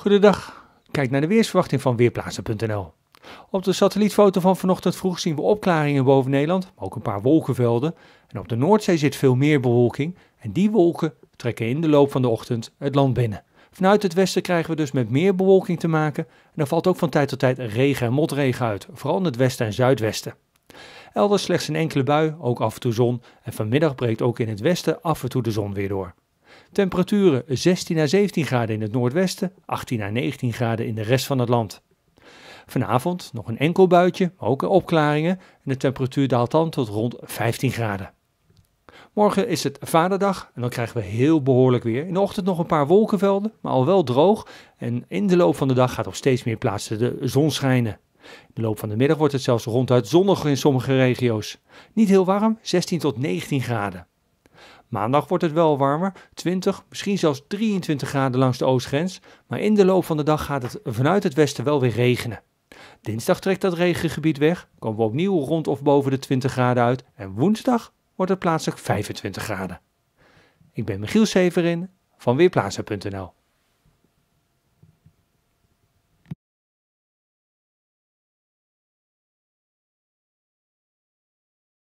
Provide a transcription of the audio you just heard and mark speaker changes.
Speaker 1: Goedendag, kijk naar de weersverwachting van Weerplaatsen.nl. Op de satellietfoto van vanochtend vroeg zien we opklaringen boven Nederland, maar ook een paar wolkenvelden. En op de Noordzee zit veel meer bewolking en die wolken trekken in de loop van de ochtend het land binnen. Vanuit het westen krijgen we dus met meer bewolking te maken en er valt ook van tijd tot tijd regen en motregen uit, vooral in het westen en zuidwesten. Elders slechts een enkele bui, ook af en toe zon en vanmiddag breekt ook in het westen af en toe de zon weer door. Temperaturen 16 à 17 graden in het noordwesten, 18 à 19 graden in de rest van het land. Vanavond nog een enkel buitje, ook ook opklaringen en de temperatuur daalt dan tot rond 15 graden. Morgen is het vaderdag en dan krijgen we heel behoorlijk weer. In de ochtend nog een paar wolkenvelden, maar al wel droog. En in de loop van de dag gaat er steeds meer plaatsen de zon schijnen. In de loop van de middag wordt het zelfs ronduit zonnig in sommige regio's. Niet heel warm, 16 tot 19 graden. Maandag wordt het wel warmer, 20, misschien zelfs 23 graden langs de oostgrens, maar in de loop van de dag gaat het vanuit het westen wel weer regenen. Dinsdag trekt dat regengebied weg, komen we opnieuw rond of boven de 20 graden uit en woensdag wordt het plaatselijk 25 graden. Ik ben Michiel Severin van Weerplaatsen.nl